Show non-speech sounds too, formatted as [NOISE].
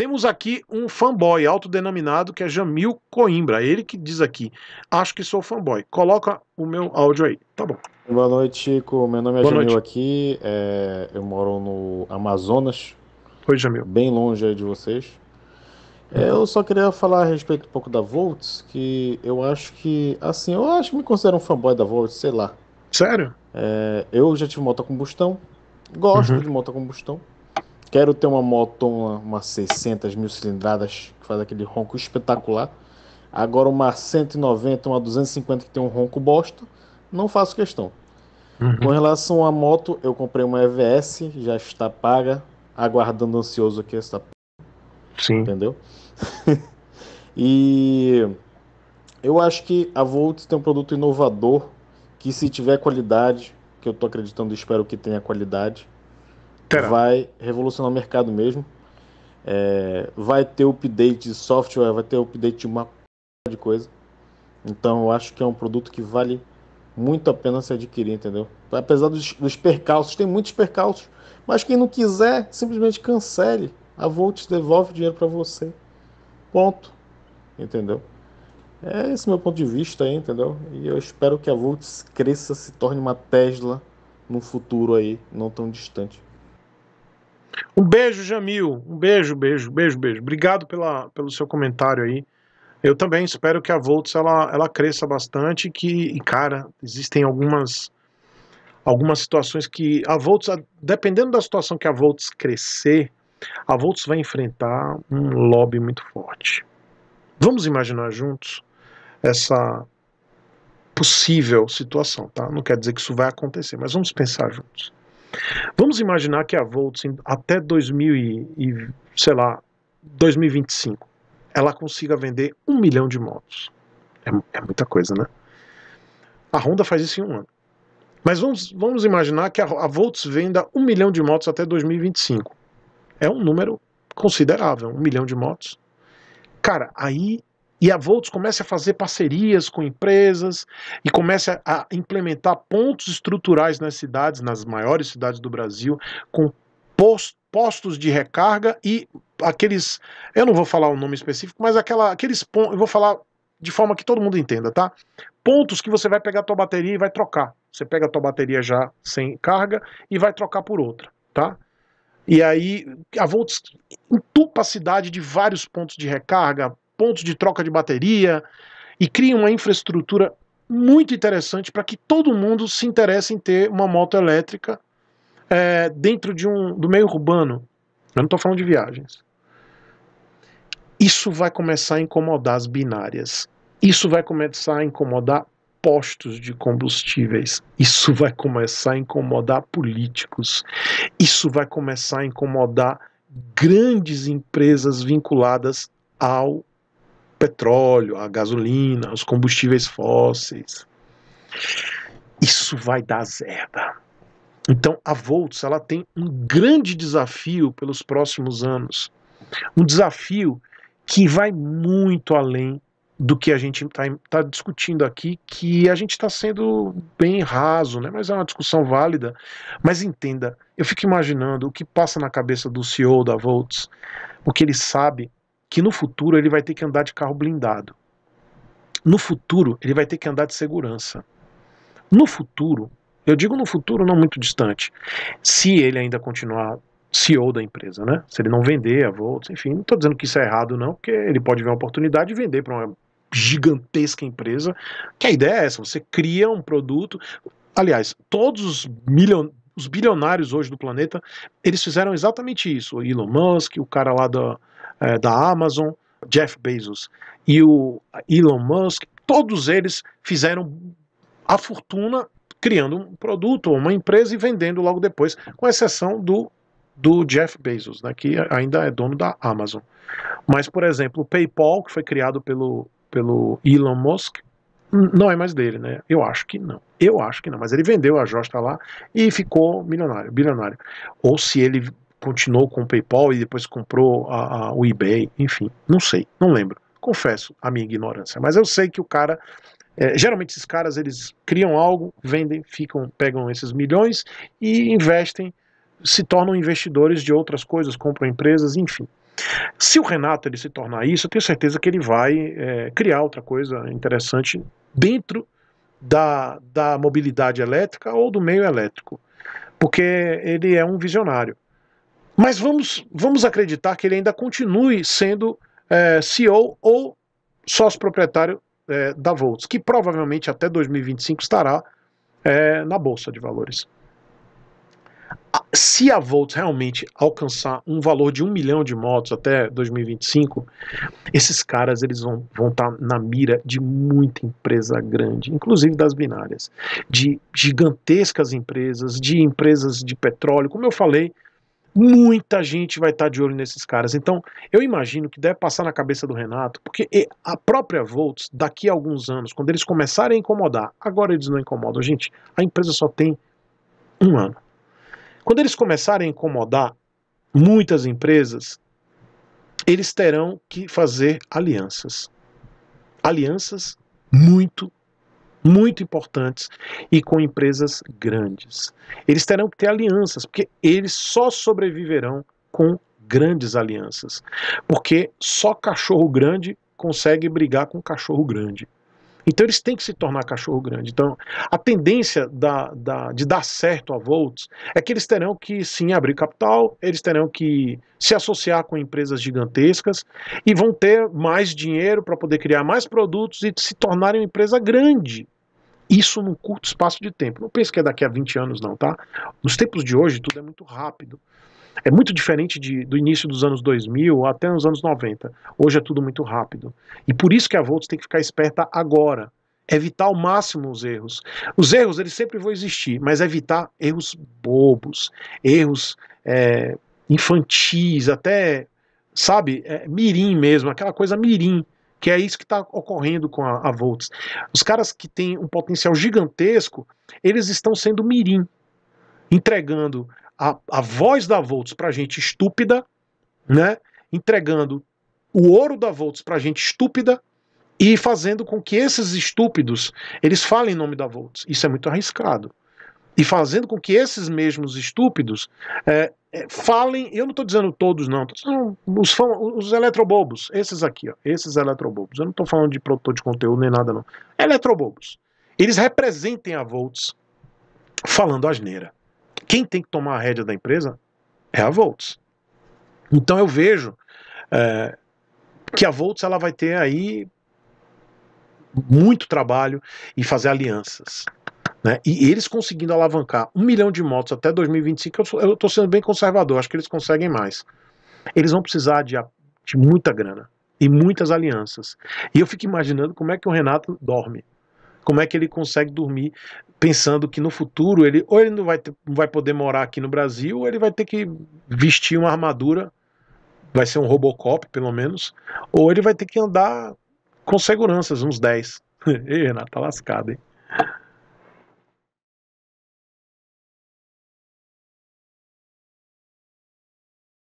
Temos aqui um fanboy autodenominado que é Jamil Coimbra. Ele que diz aqui: Acho que sou fanboy. Coloca o meu áudio aí. Tá bom. Boa noite, Chico. Meu nome é Boa Jamil noite. aqui. É... eu moro no Amazonas. Oi, Jamil. Bem longe de vocês. É, eu só queria falar a respeito um pouco da Volts, que eu acho que, assim, eu acho que me considero um fanboy da Volts, sei lá. Sério? É, eu já tive moto a combustão, gosto uhum. de moto a combustão, Quero ter uma moto, uma, uma 600 mil cilindradas, que faz aquele ronco espetacular. Agora uma 190, uma 250 que tem um ronco bosta, não faço questão. Uhum. Com relação à moto, eu comprei uma EVS, já está paga, aguardando ansioso aqui essa Sim. Entendeu? [LAUGHS] e eu acho que a Volt tem um produto inovador que se tiver qualidade, que eu estou acreditando e espero que tenha qualidade, Terá. vai revolucionar o mercado mesmo. É, vai ter update de software, vai ter update de uma de coisa. Então eu acho que é um produto que vale muito a pena se adquirir, entendeu? Apesar dos, dos percalços, tem muitos percalços, mas quem não quiser, simplesmente cancele. A Volt devolve o dinheiro para você. Ponto. Entendeu? É esse meu ponto de vista aí, entendeu? E eu espero que a Volt cresça, se torne uma Tesla no futuro aí, não tão distante. Um beijo, Jamil. Um beijo, beijo, beijo, beijo. Obrigado pela, pelo seu comentário aí. Eu também espero que a Volts ela, ela cresça bastante que, e cara, existem algumas algumas situações que a Volts, dependendo da situação que a Volts crescer, a Volts vai enfrentar um lobby muito forte. Vamos imaginar juntos essa possível situação, tá? Não quer dizer que isso vai acontecer, mas vamos pensar juntos. Vamos imaginar que a Volts até 2000 e, e, sei lá, 2025, ela consiga vender um milhão de motos. É, é, muita coisa, né? A Honda faz isso em um ano. Mas vamos, vamos imaginar que a, a venda um milhão de motos até 2025. É um número considerável, um milhão de motos. Cara, aí e a Volts começa a fazer parcerias com empresas e começa a implementar pontos estruturais nas cidades, nas maiores cidades do Brasil, com postos de recarga e aqueles, eu não vou falar o nome específico, mas aquela, aqueles pontos, eu vou falar de forma que todo mundo entenda, tá? Pontos que você vai pegar a tua bateria e vai trocar. Você pega a tua bateria já sem carga e vai trocar por outra, tá? E aí a Volts entupa a cidade de vários pontos de recarga, pontos de troca de bateria e cria uma infraestrutura muito interessante para que todo mundo se interesse em ter uma moto elétrica é, dentro de um, do meio urbano. Eu não estou falando de viagens. Isso vai começar a incomodar as binárias. Isso vai começar a incomodar postos de combustíveis. Isso vai começar a incomodar políticos. Isso vai começar a incomodar grandes empresas vinculadas ao petróleo, a gasolina, os combustíveis fósseis. Isso vai dar zerda. Então a Volts ela tem um grande desafio pelos próximos anos, um desafio que vai muito além do que a gente está tá discutindo aqui, que a gente está sendo bem raso, né? mas é uma discussão válida. Mas entenda, eu fico imaginando o que passa na cabeça do CEO da Volts, o que ele sabe que no futuro ele vai ter que andar de carro blindado. No futuro, ele vai ter que andar de segurança. No futuro, eu digo no futuro não muito distante, se ele ainda continuar CEO da empresa, né? Se ele não vender a Volts, enfim, não estou dizendo que isso é errado, não, porque ele pode ver uma oportunidade de vender para uma gigantesca empresa. Que a ideia é essa: você cria um produto. Aliás, todos os milionários os bilionários hoje do planeta, eles fizeram exatamente isso. O Elon Musk, o cara lá da, é, da Amazon, Jeff Bezos e o Elon Musk, todos eles fizeram a fortuna criando um produto ou uma empresa e vendendo logo depois, com exceção do, do Jeff Bezos, né, que ainda é dono da Amazon. Mas, por exemplo, o PayPal, que foi criado pelo, pelo Elon Musk, não é mais dele, né? Eu acho que não. Eu acho que não. Mas ele vendeu a Josta lá e ficou milionário, bilionário. Ou se ele continuou com o PayPal e depois comprou a, a, o eBay, enfim, não sei, não lembro. Confesso a minha ignorância, mas eu sei que o cara é, geralmente esses caras eles criam algo, vendem, ficam, pegam esses milhões e investem, se tornam investidores de outras coisas, compram empresas, enfim. Se o Renato ele se tornar isso, eu tenho certeza que ele vai é, criar outra coisa interessante dentro da, da mobilidade elétrica ou do meio elétrico, porque ele é um visionário. Mas vamos, vamos acreditar que ele ainda continue sendo é, CEO ou sócio proprietário é, da Volts, que provavelmente até 2025 estará é, na Bolsa de Valores. Se a Volts realmente alcançar um valor de um milhão de motos até 2025, esses caras eles vão estar tá na mira de muita empresa grande, inclusive das binárias, de gigantescas empresas, de empresas de petróleo. Como eu falei, muita gente vai estar tá de olho nesses caras. Então, eu imagino que deve passar na cabeça do Renato, porque a própria Volts, daqui a alguns anos, quando eles começarem a incomodar, agora eles não incomodam. Gente, a empresa só tem um ano. Quando eles começarem a incomodar muitas empresas, eles terão que fazer alianças. Alianças muito muito importantes e com empresas grandes. Eles terão que ter alianças, porque eles só sobreviverão com grandes alianças. Porque só cachorro grande consegue brigar com cachorro grande. Então eles têm que se tornar cachorro grande. Então a tendência da, da, de dar certo a Volts é que eles terão que sim abrir capital, eles terão que se associar com empresas gigantescas e vão ter mais dinheiro para poder criar mais produtos e se tornarem uma empresa grande. Isso num curto espaço de tempo. Não pense que é daqui a 20 anos, não, tá? Nos tempos de hoje, tudo é muito rápido. É muito diferente de, do início dos anos 2000 até os anos 90. Hoje é tudo muito rápido. E por isso que a Volts tem que ficar esperta agora. Evitar ao máximo os erros. Os erros, eles sempre vão existir, mas evitar erros bobos, erros é, infantis, até, sabe, é, mirim mesmo, aquela coisa mirim que é isso que está ocorrendo com a, a Volts. Os caras que têm um potencial gigantesco, eles estão sendo mirim, entregando a, a voz da Volts para gente estúpida, né? entregando o ouro da Volts para gente estúpida e fazendo com que esses estúpidos eles falem em nome da Volts. Isso é muito arriscado. E fazendo com que esses mesmos estúpidos é, é, falem, eu não estou dizendo todos, não, tô dizendo os, fã, os eletrobobos, esses aqui, ó, esses eletrobobos. Eu não estou falando de produtor de conteúdo nem nada, não. Eletrobobos. Eles representem a Volts falando asneira quem tem que tomar a rédea da empresa é a Volts. Então eu vejo é, que a Volts ela vai ter aí muito trabalho e fazer alianças. Né? E eles conseguindo alavancar um milhão de motos até 2025, eu estou sendo bem conservador, acho que eles conseguem mais. Eles vão precisar de, de muita grana e muitas alianças. E eu fico imaginando como é que o Renato dorme como é que ele consegue dormir pensando que no futuro ele ou ele não vai, ter, não vai poder morar aqui no Brasil, ou ele vai ter que vestir uma armadura, vai ser um Robocop pelo menos, ou ele vai ter que andar com seguranças, uns 10. Ei, [LAUGHS] Renato, tá lascado, hein?